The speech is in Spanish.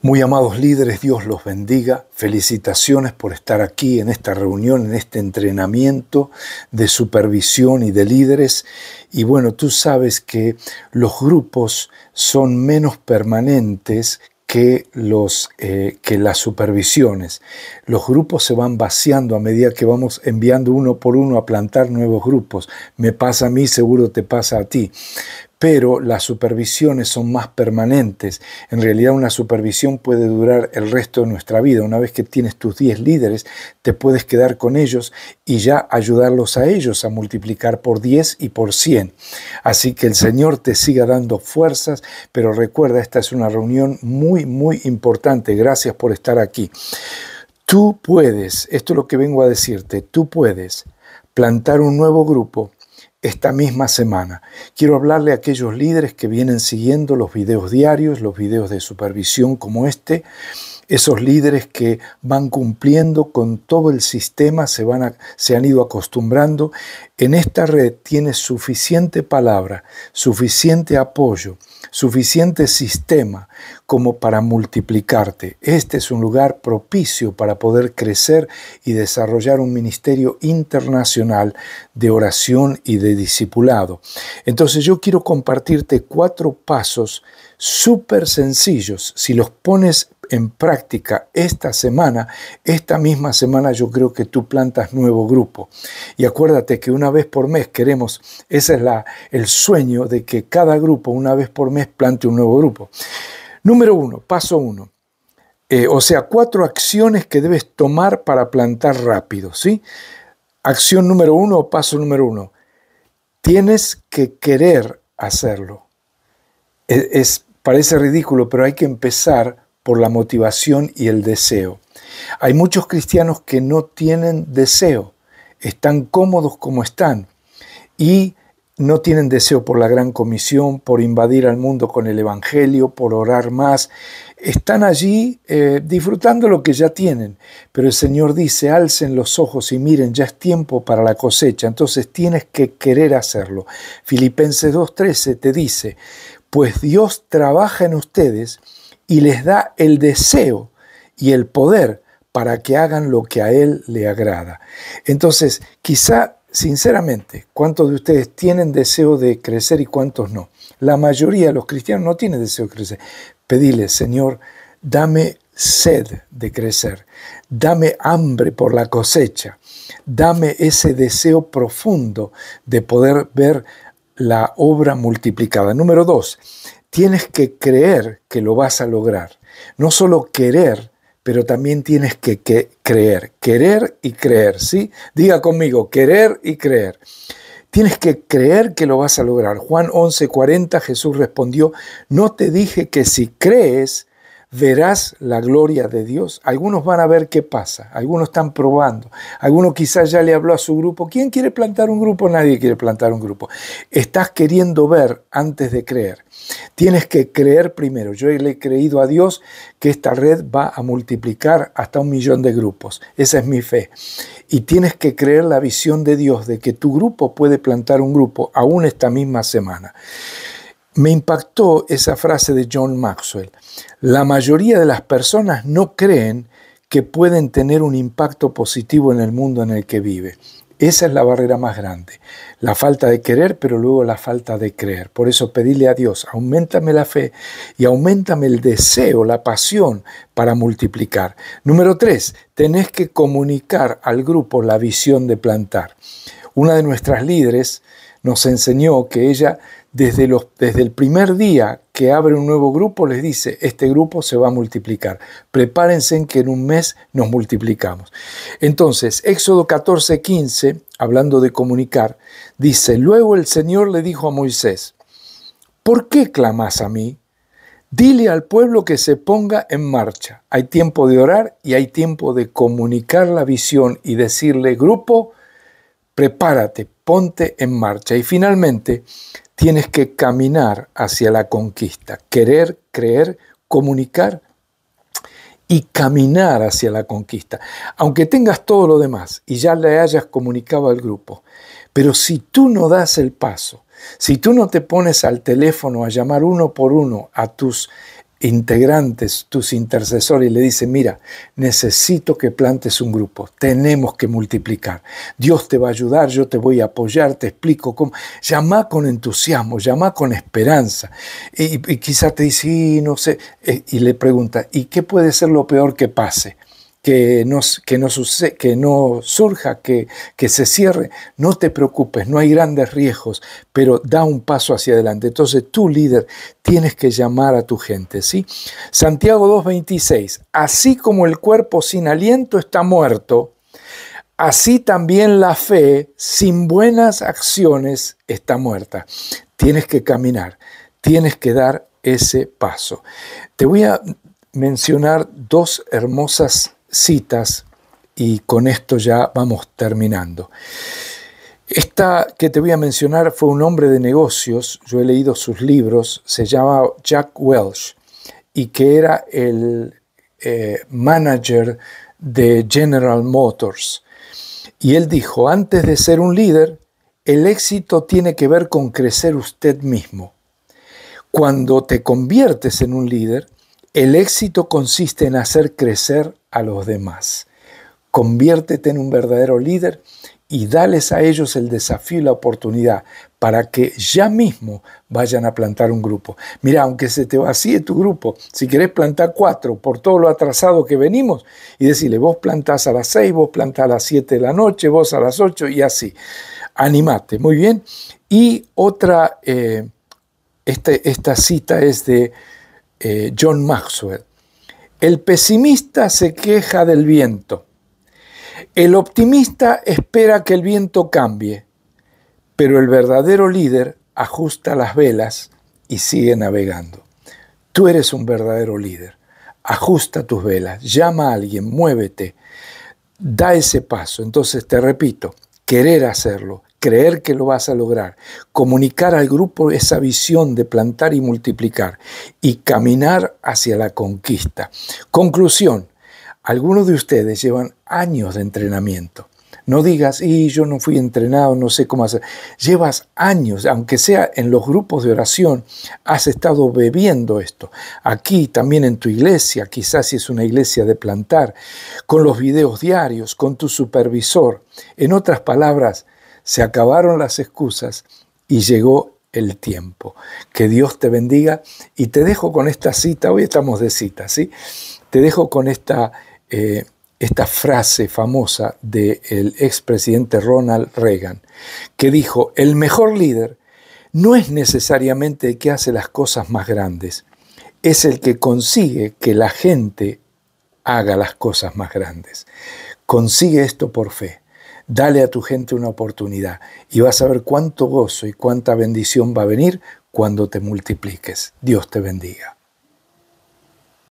Muy amados líderes, Dios los bendiga. Felicitaciones por estar aquí en esta reunión, en este entrenamiento de supervisión y de líderes. Y bueno, tú sabes que los grupos son menos permanentes que, los, eh, que las supervisiones. Los grupos se van vaciando a medida que vamos enviando uno por uno a plantar nuevos grupos. Me pasa a mí, seguro te pasa a ti pero las supervisiones son más permanentes. En realidad una supervisión puede durar el resto de nuestra vida. Una vez que tienes tus 10 líderes, te puedes quedar con ellos y ya ayudarlos a ellos a multiplicar por 10 y por 100. Así que el Señor te siga dando fuerzas, pero recuerda, esta es una reunión muy, muy importante. Gracias por estar aquí. Tú puedes, esto es lo que vengo a decirte, tú puedes plantar un nuevo grupo esta misma semana. Quiero hablarle a aquellos líderes que vienen siguiendo los videos diarios, los videos de supervisión como este, esos líderes que van cumpliendo con todo el sistema, se, van se han ido acostumbrando. En esta red tiene suficiente palabra, suficiente apoyo, suficiente sistema como para multiplicarte. Este es un lugar propicio para poder crecer y desarrollar un ministerio internacional de oración y de discipulado. Entonces yo quiero compartirte cuatro pasos súper sencillos. Si los pones en práctica esta semana, esta misma semana yo creo que tú plantas nuevo grupo. Y acuérdate que una vez por mes queremos, ese es la, el sueño de que cada grupo una vez por mes plante un nuevo grupo. Número uno, paso uno. Eh, o sea, cuatro acciones que debes tomar para plantar rápido, ¿sí? Acción número uno paso número uno. Tienes que querer hacerlo. E, es, parece ridículo, pero hay que empezar por la motivación y el deseo. Hay muchos cristianos que no tienen deseo, están cómodos como están y no tienen deseo por la gran comisión, por invadir al mundo con el Evangelio, por orar más. Están allí eh, disfrutando lo que ya tienen, pero el Señor dice, alcen los ojos y miren, ya es tiempo para la cosecha, entonces tienes que querer hacerlo. Filipenses 2.13 te dice, pues Dios trabaja en ustedes y les da el deseo y el poder para que hagan lo que a Él le agrada. Entonces, quizá sinceramente, ¿cuántos de ustedes tienen deseo de crecer y cuántos no? La mayoría de los cristianos no tienen deseo de crecer. Pedile, Señor, dame sed de crecer, dame hambre por la cosecha, dame ese deseo profundo de poder ver la obra multiplicada. Número dos, tienes que creer que lo vas a lograr, no solo querer, pero también tienes que, creer, querer y creer, ¿sí? Diga conmigo, querer y creer. Tienes que creer que lo vas a lograr. Juan 11:40 Jesús respondió, no te dije que si crees verás la gloria de Dios. Algunos van a ver qué pasa, algunos están probando, algunos quizás ya le habló a su grupo. ¿Quién quiere plantar un grupo? Nadie quiere plantar un grupo. Estás queriendo ver antes de creer. Tienes que creer primero. Yo le he creído a Dios que esta red va a multiplicar hasta un millón de grupos. Esa es mi fe. Y tienes que creer la visión de Dios de que tu grupo puede plantar un grupo aún esta misma semana me impactó esa frase de John Maxwell. La mayoría de las personas no creen que pueden tener un impacto positivo en el mundo en el que vive. Esa es la barrera más grande. La falta de querer, pero luego la falta de creer. Por eso pedirle a Dios, aumentame la fe y aumentame el deseo, la pasión para multiplicar. Número tres, tenés que comunicar al grupo la visión de plantar. Una de nuestras líderes nos enseñó que ella desde, los, desde el primer día que abre un nuevo grupo les dice, este grupo se va a multiplicar. Prepárense en que en un mes nos multiplicamos. Entonces, Éxodo 14, 15, hablando de comunicar, dice, luego el Señor le dijo a Moisés, ¿por qué clamas a mí? Dile al pueblo que se ponga en marcha. Hay tiempo de orar y hay tiempo de comunicar la visión y decirle, grupo, prepárate, ponte en marcha. Y finalmente, tienes que caminar hacia la conquista, querer, creer, comunicar y caminar hacia la conquista. Aunque tengas todo lo demás y ya le hayas comunicado al grupo, pero si tú no das el paso, si tú no te pones al teléfono a llamar uno por uno a tus integrantes, tus intercesores, y le dice, mira, necesito que plantes un grupo, tenemos que multiplicar. Dios te va a ayudar, yo te voy a apoyar, te explico cómo. Llama con entusiasmo, llama con esperanza. Y, quizás te dice, no sé, eh, y le pregunta, ¿y qué puede ser lo peor que pase? que no, que que no surja, que, que se cierre. No te preocupes, no hay grandes riesgos, pero da un paso hacia adelante. Entonces tú, líder, tienes que llamar a tu gente. ¿sí? Santiago 2.26, así como el cuerpo sin aliento está muerto, así también la fe sin buenas acciones está muerta. Tienes que caminar, tienes que dar ese paso. Te voy a mencionar dos hermosas citas y con esto ya vamos terminando. Esta que te voy a mencionar fue un hombre de negocios, yo he leído sus libros, se llama Jack Welch y que era el eh, manager de General Motors. Y él dijo, antes de ser un líder, el éxito tiene que ver con crecer usted mismo. Cuando te conviertes en un líder, el éxito consiste en hacer crecer a los demás. Conviértete en un verdadero líder y dales a ellos el desafío y la oportunidad para que ya mismo vayan a plantar un grupo. Mira, aunque se te vacíe tu grupo, si querés plantar cuatro por todo lo atrasado que venimos y decirle, vos plantás a las seis, vos plantás a las siete de la noche, vos a las ocho y así. Animate, muy bien. Y otra, eh, este, esta cita es de eh, John Maxwell. El pesimista se queja del viento. El optimista espera que el viento cambie, pero el verdadero líder ajusta las velas y sigue navegando. Tú eres un verdadero líder. Ajusta tus velas, llama a alguien, muévete, da ese paso. Entonces te repito, querer hacerlo, creer que lo vas a lograr, comunicar al grupo esa visión de plantar y multiplicar y caminar hacia la conquista. Conclusión, algunos de ustedes llevan años de entrenamiento. No digas, y yo no fui entrenado, no sé cómo hacer. Llevas años, aunque sea en los grupos de oración, has estado bebiendo esto. Aquí, también en tu iglesia, quizás si es una iglesia de plantar, con los videos diarios, con tu supervisor. En otras palabras, se acabaron las excusas y llegó el tiempo. Que Dios te bendiga y te dejo con esta cita, hoy estamos de cita, ¿sí? Te dejo con esta, eh, esta frase famosa del expresidente Ronald Reagan, que dijo, el mejor líder no es necesariamente el que hace las cosas más grandes, es el que consigue que la gente haga las cosas más grandes. Consigue esto por fe. Dale a tu gente una oportunidad y vas a ver cuánto gozo y cuánta bendición va a venir cuando te multipliques. Dios te bendiga.